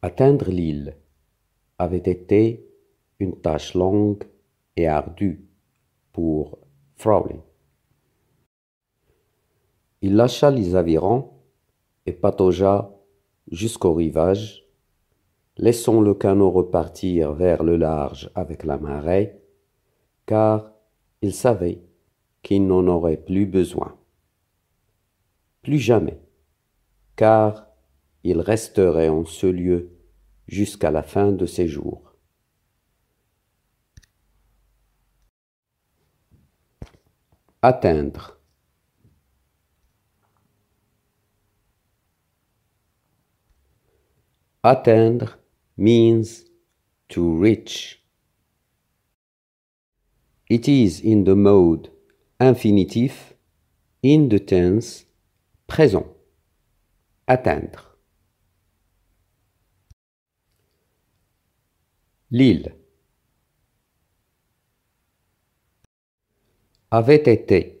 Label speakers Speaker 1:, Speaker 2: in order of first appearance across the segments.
Speaker 1: Atteindre l'île avait été une tâche longue et ardue pour Frowling. Il lâcha les avirons et pataugea jusqu'au rivage, laissant le canot repartir vers le large avec la marée, car il savait qu'il n'en aurait plus besoin. Plus jamais, car il resterait en ce lieu jusqu'à la fin de ses jours. Atteindre. Atteindre means to reach. It is in the mode infinitif in the tense présent. Atteindre. L'île avait été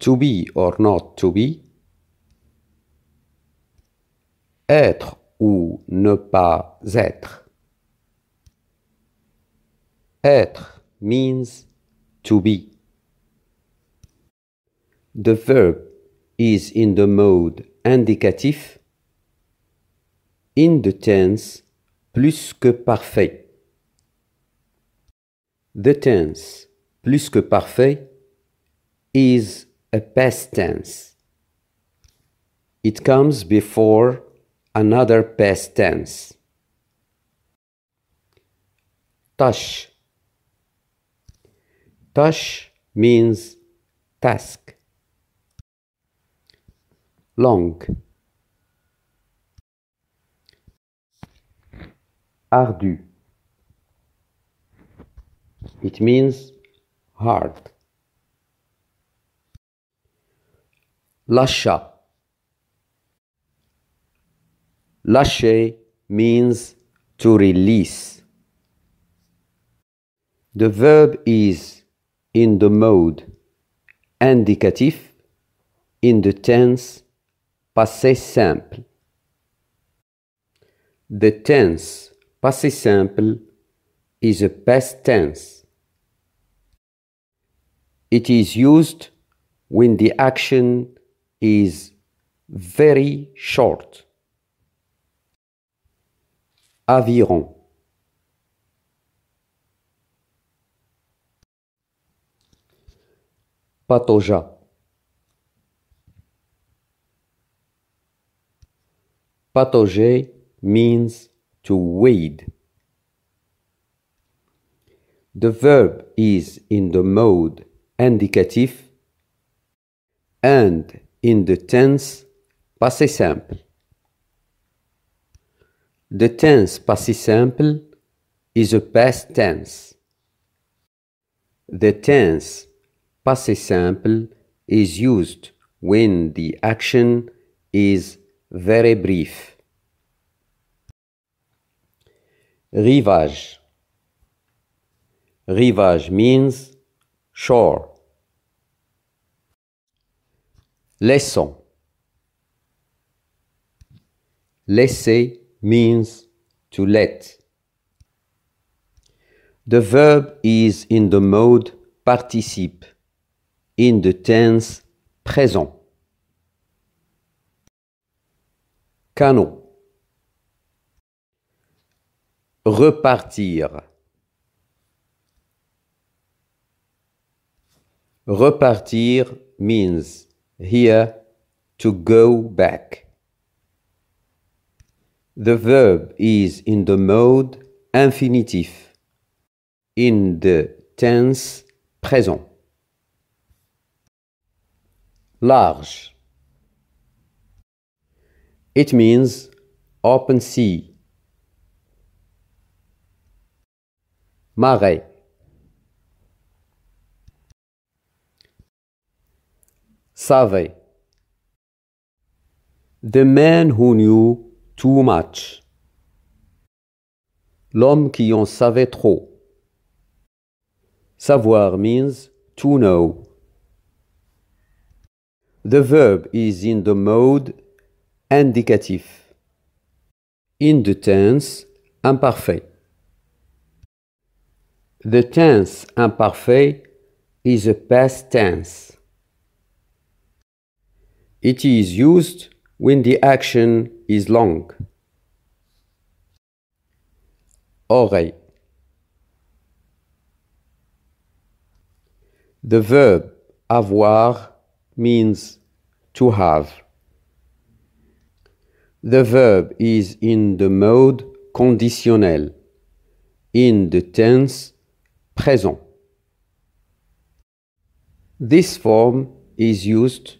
Speaker 1: to be or not to be être ou ne pas être être means to be the verb is in the mode indicatif in the tense plus que parfait. The tense plus que parfait is a past tense. It comes before another past tense. Tâche. Tâche means task. Long. ardu. It means hard. Lasha. Lashe means to release. The verb is in the mode indicatif, in the tense passé simple. The tense Passé simple is a past tense. It is used when the action is very short. Aviron. Patoja. Patauger means to wade. The verb is in the mode indicatif and in the tense passé simple. The tense passé simple is a past tense. The tense passé simple is used when the action is very brief. Rivage. Rivage means shore. LAISSON Laisser means to let. The verb is in the mode participe, in the tense présent. Canon. Repartir. Repartir means here to go back. The verb is in the mode infinitif, in the tense présent. Large. It means open sea Marais. Savait. The man who knew too much. L'homme qui en savait trop. Savoir means to know. The verb is in the mode indicatif. In the tense, imparfait. The tense imparfait is a past tense. It is used when the action is long. Oreille. The verb avoir means to have. The verb is in the mode conditionnel, in the tense présent. This form is used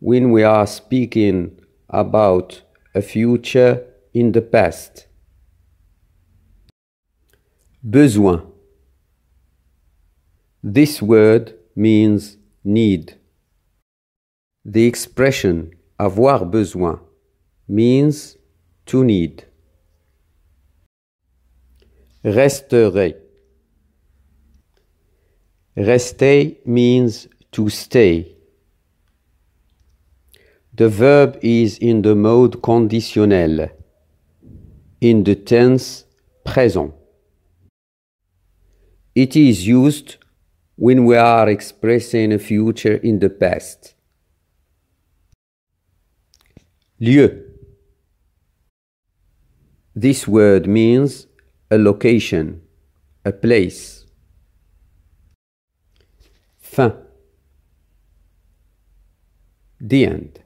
Speaker 1: when we are speaking about a future in the past. Besoin. This word means need. The expression avoir besoin means to need. Resterai. Rester means to stay. The verb is in the mode conditionnel, in the tense présent. It is used when we are expressing a future in the past. Lieu. This word means a location, a place. Fin. The end.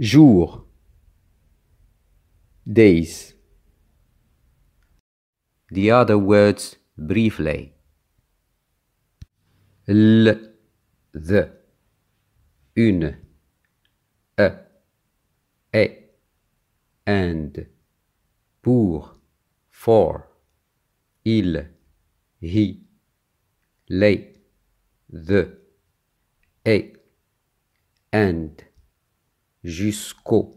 Speaker 1: Jour. Days. The other words briefly. L, the, une, e, e, and, pour, for, il, he, les, the, et, and, jusqu'au,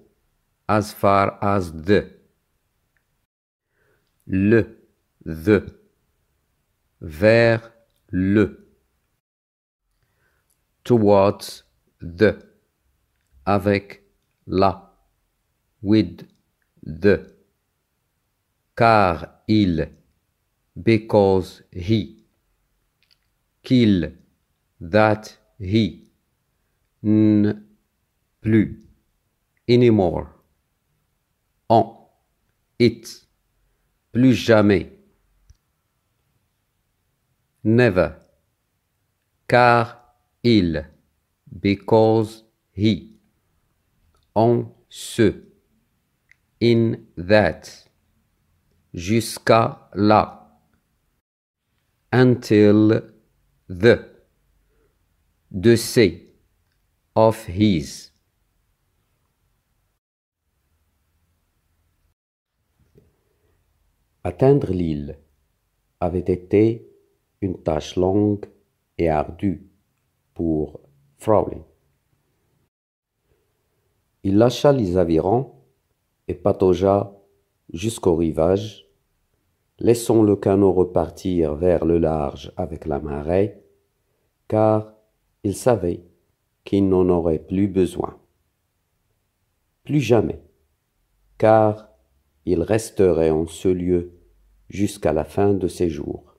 Speaker 1: as far as the, le, the, vers le, towards the, avec la, with the, car il, because he. Qu'il, that he. N, plus, anymore. En, it, plus jamais. Never, car il, because he. En ce, in that, jusqu'à là until the de of his Atteindre l'île avait été une tâche longue et ardue pour Frowley. Il lâcha les avirons et pataugea jusqu'au rivage laissons le canot repartir vers le large avec la marée, car il savait qu'il n'en aurait plus besoin. Plus jamais, car il resterait en ce lieu jusqu'à la fin de ses jours.